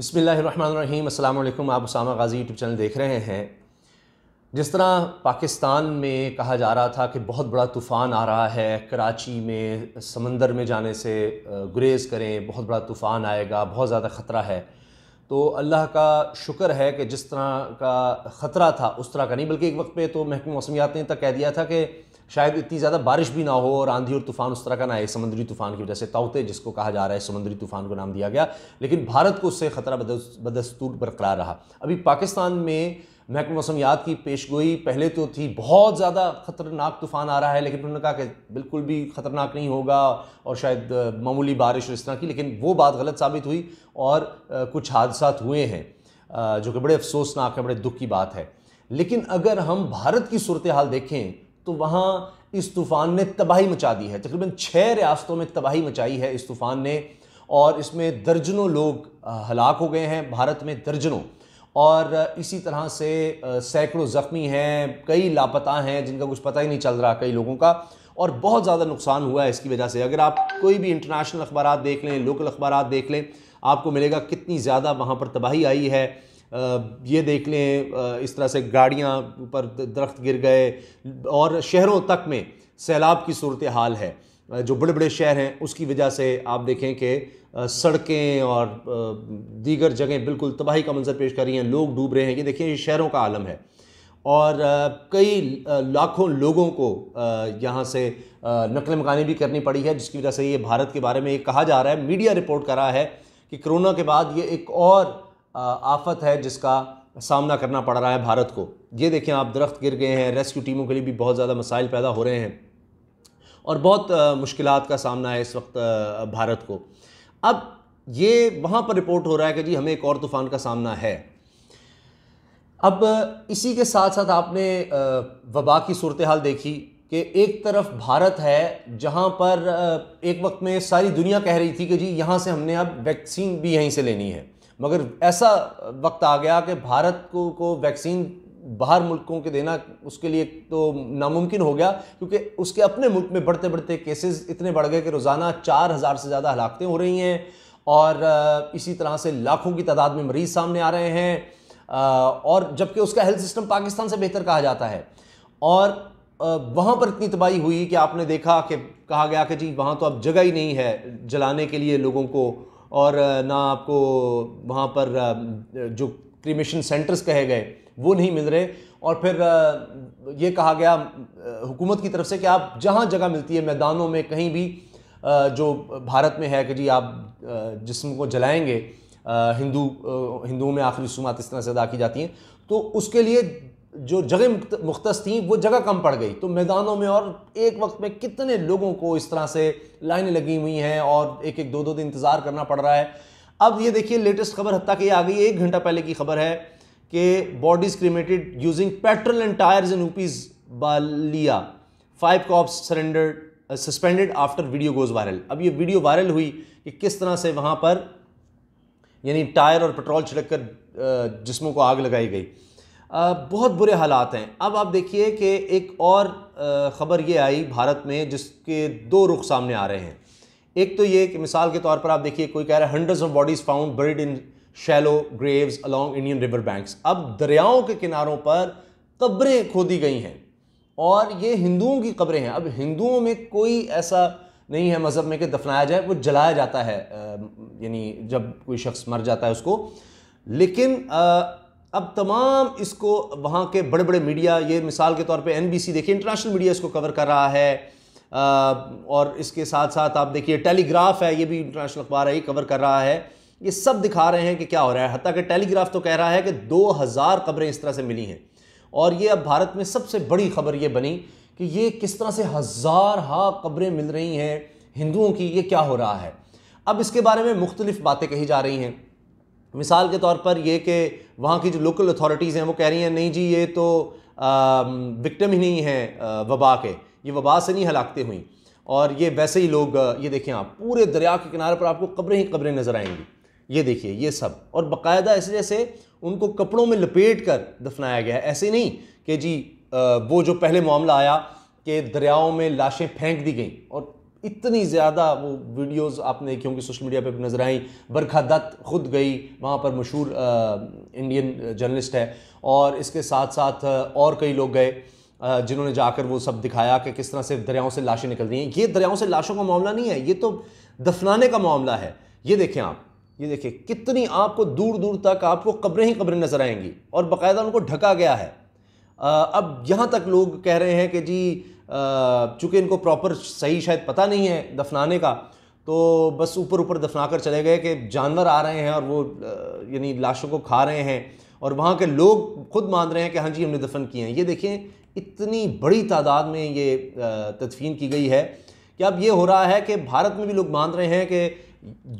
बसमीम् अल्लाम आप Usama Ghazi YouTube channel देख रहे हैं जिस तरह पाकिस्तान में कहा जा रहा था कि बहुत बड़ा तूफ़ान आ रहा है कराची में समंदर में जाने से गुरेज़ करें बहुत बड़ा तूफ़ान आएगा बहुत ज़्यादा ख़तरा है तो अल्लाह का शुक्र है कि जिस तरह का ख़तरा था उस तरह का नहीं बल्कि एक वक्त पे तो महकमे मौसमियात ने तक तो कह दिया था कि शायद इतनी ज़्यादा बारिश भी ना हो और आंधी और तूफ़ान उस तरह का ना आए समुद्री तूफ़ान की वजह से तोते जिसको कहा जा रहा है समुद्री तूफ़ान को नाम दिया गया लेकिन भारत को उससे ख़तरा बदस्तूर बरकरार रहा अभी पाकिस्तान में महकमा मौसम याद की पेशगोई पहले तो थी बहुत ज़्यादा ख़तरनाक तूफ़ान आ रहा है लेकिन उन्होंने कहा कि बिल्कुल भी ख़तरनाक नहीं होगा और शायद मामूली बारिश और इस तरह की लेकिन वो बात गलत साबित हुई और कुछ हादसा हुए हैं जो कि बड़े अफसोसनाक है बड़े दुख की बात है लेकिन अगर हम भारत की सूरत हाल देखें तो वहाँ इस तूफ़ान ने तबाही मचा दी है तकरीबन छः रियासतों में तबाही मचाई है इस तूफ़ान ने और इसमें दर्जनों लोग हलाक हो गए हैं भारत में दर्जनों और इसी तरह से सैकड़ों ज़ख्मी हैं कई लापता हैं जिनका कुछ पता ही नहीं चल रहा कई लोगों का और बहुत ज़्यादा नुकसान हुआ है इसकी वजह से अगर आप कोई भी इंटरनेशनल अखबार देख लें लोकल अखबार देख लें आपको मिलेगा कितनी ज़्यादा वहाँ पर तबाही आई है ये देख लें इस तरह से गाड़ियाँ पर दरख्त गिर गए और शहरों तक में सैलाब की सूरत हाल है जो बड़े बड़े शहर हैं उसकी वजह से आप देखें कि सड़कें और दीगर जगह बिल्कुल तबाही का मंजर पेश कर रही हैं लोग डूब रहे हैं ये देखिए ये शहरों का आलम है और कई लाखों लोगों को यहाँ से नकल मकानी भी करनी पड़ी है जिसकी वजह से ये भारत के बारे में ये कहा जा रहा है मीडिया रिपोर्ट कर रहा है कि कोरोना के बाद ये एक और आफत है जिसका सामना करना पड़ रहा है भारत को ये देखें आप दरख्त गिर गए हैं रेस्क्यू टीमों के लिए भी बहुत ज़्यादा मसाइल पैदा हो रहे हैं और बहुत मुश्किल का सामना है इस वक्त भारत को अब ये वहाँ पर रिपोर्ट हो रहा है कि जी हमें एक और तूफ़ान का सामना है अब इसी के साथ साथ आपने वबा की सूरत हाल देखी कि एक तरफ भारत है जहाँ पर एक वक्त में सारी दुनिया कह रही थी कि जी यहाँ से हमने अब वैक्सीन भी यहीं से लेनी है मगर ऐसा वक्त आ गया कि भारत को को वैक्सीन बाहर मुल्कों के देना उसके लिए तो नामुमकिन हो गया क्योंकि उसके अपने मुल्क में बढ़ते बढ़ते केसेस इतने बढ़ गए कि रोज़ाना चार हज़ार से ज़्यादा हलाकतें हो रही हैं और इसी तरह से लाखों की तादाद में मरीज़ सामने आ रहे हैं और जबकि उसका हेल्थ सिस्टम पाकिस्तान से बेहतर कहा जाता है और वहाँ पर इतनी तबाही हुई कि आपने देखा कि कहा गया कि जी वहाँ तो अब जगह ही नहीं है जलाने के लिए लोगों को और ना आपको वहाँ पर जो क्रीमेशन सेंटर्स कहे गए वो नहीं मिल रहे और फिर ये कहा गया हुकूमत की तरफ से कि आप जहाँ जगह मिलती है मैदानों में कहीं भी जो भारत में है कि जी आप जिसम को जलाएंगे हिंदू हिंदुओं में आखिरी रसूमात इस तरह से अदा की जाती हैं तो उसके लिए जो जगह मुख्त थी वो जगह कम पड़ गई तो मैदानों में और एक वक्त में कितने लोगों को इस तरह से लाइनें लगी हुई हैं और एक एक दो दो दिन इंतज़ार करना पड़ रहा है अब ये देखिए लेटेस्ट खबर हत्या की आ गई एक घंटा पहले की खबर है कि bodies cremated using petrol and tyres in UP's Ballia five cops surrender suspended after video goes viral अब ये वीडियो वायरल हुई कि किस तरह से वहाँ पर यानी टायर और पेट्रोल छिड़क कर uh, जिसमों को आग लगाई गई uh, बहुत बुरे हालात हैं अब आप देखिए कि एक और uh, ख़बर ये आई भारत में जिसके दो रुख सामने आ रहे हैं एक तो ये कि मिसाल के तौर पर आप देखिए कोई कह रहा है hundreds of bodies found buried in shallow graves along Indian river banks अब दरियाओं के किनारों पर कब्रें खोदी गई हैं और ये हिंदुओं की कब्रें हैं अब हिंदुओं में कोई ऐसा नहीं है मज़हब में कि दफनाया जाए वो जलाया जाता है यानी जब कोई शख्स मर जाता है उसको लेकिन आ, अब तमाम इसको वहाँ के बड़े बड़े मीडिया ये मिसाल के तौर पे एनबीसी देखिए इंटरनेशनल मीडिया इसको कवर कर रहा है और इसके साथ साथ आप देखिए टेलीग्राफ है ये भी इंटरनेशनल अखबार है ये कवर कर रहा है ये सब दिखा रहे हैं कि क्या हो रहा है हती कि टेलीग्राफ तो कह रहा है कि 2000 खबरें इस तरह से मिली हैं और ये अब भारत में सबसे बड़ी खबर ये बनी कि ये किस तरह से हज़ार हा खबरें मिल रही हैं हिंदुओं की ये क्या हो रहा है अब इसके बारे में मुख्तलिफ बातें कही जा रही हैं मिसाल के तौर पर यह कि वहाँ की जो लोकल अथॉरिटीज़ हैं वो कह रही हैं नहीं जी ये तो विक्टम ही नहीं है वबा के ये वबा से नहीं हलाकते हुई और ये वैसे ही लोग ये देखें आप पूरे दरिया के किनारे पर आपको कब्रें ही कब्रें नज़र आएंगी ये देखिए ये सब और बाकायदा ऐसे जैसे उनको कपड़ों में लपेट कर दफनाया गया है ऐसे नहीं कि जी वो जो पहले मामला आया कि दरियाओं में लाशें फेंक दी गई और इतनी ज़्यादा वो वीडियोस आपने देखी होंगी सोशल मीडिया पे भी नज़र आई बरखा दत्त खुद गई वहाँ पर मशहूर इंडियन जर्नलिस्ट है और इसके साथ साथ और कई लोग गए जिन्होंने जाकर वो सब दिखाया कि किस तरह से दरियाओं से लाशें निकल रही हैं ये दरियाओं से लाशों का मामला नहीं है ये तो दफनाने का मामला है ये देखें आप ये देखिए कितनी आपको दूर दूर तक आपको कब्रें ही कब्रें नज़र आएंगी और बाकायदा उनको ढका गया है अब यहाँ तक लोग कह रहे हैं कि जी चूँकि इनको प्रॉपर सही शायद पता नहीं है दफनाने का तो बस ऊपर ऊपर दफना कर चले गए कि जानवर आ रहे हैं और वो यानी लाशों को खा रहे हैं और वहाँ के लोग खुद मान रहे हैं कि हाँ जी हमने दफन किए हैं ये देखें इतनी बड़ी तादाद में ये तदफीन की गई है कि अब ये हो रहा है कि भारत में भी लोग मान रहे हैं कि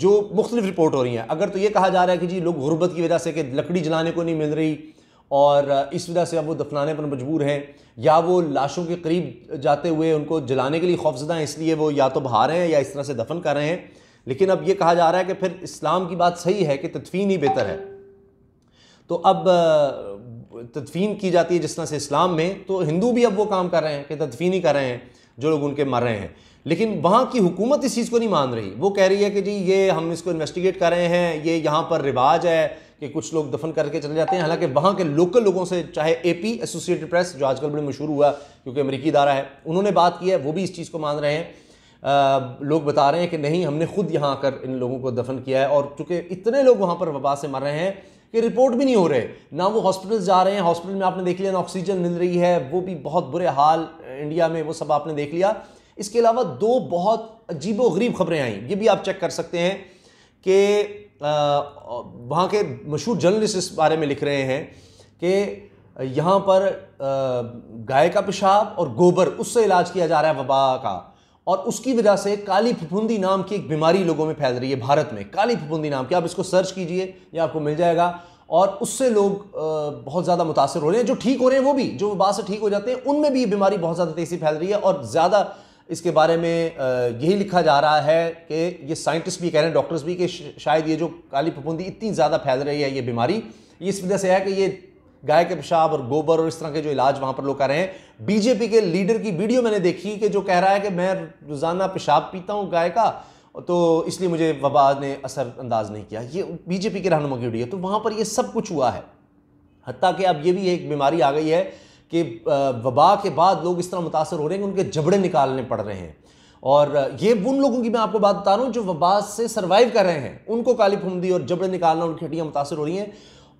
जो मुख्तलिफ रिपोर्ट हो रही हैं अगर तो ये कहा जा रहा है कि जी लोग गुर्बत की वजह से कि लकड़ी जलाने को नहीं मिल रही और इस वजह से अब वो दफनाने पर मजबूर हैं या वो लाशों के करीब जाते हुए उनको जलाने के लिए खौफजदा हैं इसलिए वो या तो बहा रहे हैं या इस तरह से दफन कर रहे हैं लेकिन अब ये कहा जा रहा है कि फिर इस्लाम की बात सही है कि तदफीन ही बेहतर है तो अब तदफीन की जाती है जिस तरह से इस्लाम में तो हिंदू भी अब वो काम कर रहे हैं कि तदफीन ही कर रहे हैं जो लोग उनके मर रहे हैं लेकिन वहाँ की हुकूमत इस चीज़ को नहीं मान रही वो कह रही है कि जी ये हम इसको इन्वेस्टिगेट कर रहे हैं ये यहाँ पर रिवाज है कि कुछ लोग दफन करके चले जाते हैं हालांकि वहाँ के लोकल लोगों से चाहे ए पी एसोसिएटेड प्रेस जो आजकल बड़े मशहूर हुआ क्योंकि अमरीकी इदारा है उन्होंने बात की है वो भी इस चीज़ को मान रहे हैं आ, लोग बता रहे हैं कि नहीं हमने खुद यहाँ आकर इन लोगों को दफन किया है और चूँकि इतने लोग वहाँ पर वबा से मर रहे हैं कि रिपोर्ट भी नहीं हो रहे ना वो हॉस्पिटल जा रहे हैं हॉस्पिटल में आपने देख लिया ना ऑक्सीजन मिल रही है वो भी बहुत बुरे हाल इंडिया में वो सब आपने देख लिया इसके अलावा दो बहुत अजीब गरीब खबरें आई ये भी आप चेक कर सकते हैं कि वहाँ के मशहूर जर्नलिस्ट इस बारे में लिख रहे हैं कि यहाँ पर गाय का पेशाब और गोबर उससे इलाज किया जा रहा है वबा का और उसकी वजह से काली फफूंदी नाम की एक बीमारी लोगों में फैल रही है भारत में काली फफूंदी नाम की आप इसको सर्च कीजिए या आपको मिल जाएगा और उससे लोग बहुत ज़्यादा मुतासर हो रहे हैं जो ठीक हो रहे हैं वो भी जो बात से ठीक हो जाते हैं उनमें भी ये बीमारी बहुत ज़्यादा तेज़ी फैल रही है और ज़्यादा इसके बारे में यही लिखा जा रहा है कि ये साइंटिस्ट भी कह रहे हैं डॉक्टर्स भी कि शायद ये जो काली फफूंदी इतनी ज़्यादा फैल रही है ये बीमारी इस वजह से है कि ये गाय के पेशाब और गोबर और इस तरह के जो इलाज वहां पर लोग कर रहे हैं बीजेपी के लीडर की वीडियो मैंने देखी कि जो कह रहा है कि मैं रोजाना पेशाब पीता हूँ गाय का तो इसलिए मुझे वबा ने असर अंदाज नहीं किया ये बीजेपी के रहनुमा की वीडियो तो वहां पर ये सब कुछ हुआ है हती कि अब ये भी एक बीमारी आ गई है कि वबा के बाद लोग इस तरह मुतासर हो रहे हैं कि उनके जबड़े निकालने पड़ रहे हैं और ये उन लोगों की मैं आपको बात बता रहा हूँ जो वबा से सर्वाइव कर रहे हैं उनको काली फुमदी और जबड़े निकालना उनकी हड्डियाँ मुतासर हो रही हैं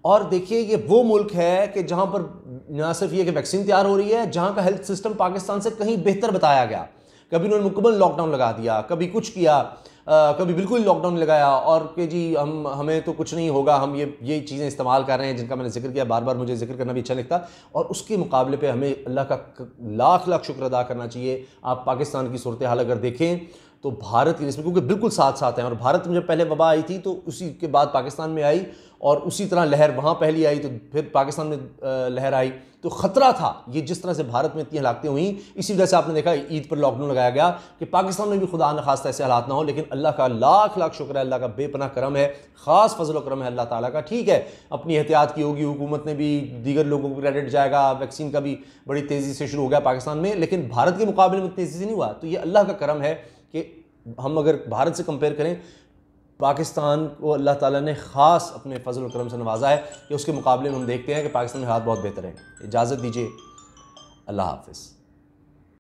और देखिए ये वो मुल्क है कि जहाँ पर ना सिर्फ ये कि वैक्सीन तैयार हो रही है जहाँ का हेल्थ सिस्टम पाकिस्तान से कहीं बेहतर बताया गया कभी उन्होंने मुकम्मल लॉकडाउन लगा दिया कभी कुछ किया आ, कभी बिल्कुल लॉकडाउन लगाया और कि जी हम हमें तो कुछ नहीं होगा हम ये ये चीज़ें इस्तेमाल कर रहे हैं जिनका मैंने जिक्र किया बार बार मुझे जिक्र करना भी अच्छा लगता और उसके मुकाबले पे हमें अल्लाह का लाख लाख शुक्र अदा करना चाहिए आप पाकिस्तान की सूरत हाल अगर देखें तो भारत की जिसमें क्योंकि बिल्कुल साथ साथ हैं और भारत में जब पहले वबा आई थी तो उसी के बाद पाकिस्तान में आई और उसी तरह लहर वहाँ पहली आई तो फिर पाकिस्तान में लहर आई तो खतरा था ये जिस तरह से भारत में इतनी हालातें हुई इसी वजह से आपने देखा ईद पर लॉकडाउन लगाया गया कि पाकिस्तान में भी खुदा न खास्ता ऐसे हालात ना हो लेकिन अल्लाह का लाख लाख शुक्र है अल्लाह का बेपना करम है ख़ास फजल करम है अल्लाह ताला का ठीक है अपनी एहतियात की होगी हुकूमत ने भी दीगर लोगों को क्रेडिट जाएगा वैक्सीन का भी बड़ी तेज़ी से शुरू हो गया पाकिस्तान में लेकिन भारत के मुकाबले में तेज़ी से नहीं हुआ तो ये अल्लाह का करम है कि हम अगर भारत से कंपेयर करें पाकिस्तान को अल्लाह ताला ने ख़ास अपने फजल करम से नवाजा है कि उसके मुकाबले में हम देखते हैं कि पाकिस्तान के हालात बहुत बेहतर हैं इजाज़त दीजिए अल्लाह हाफिज़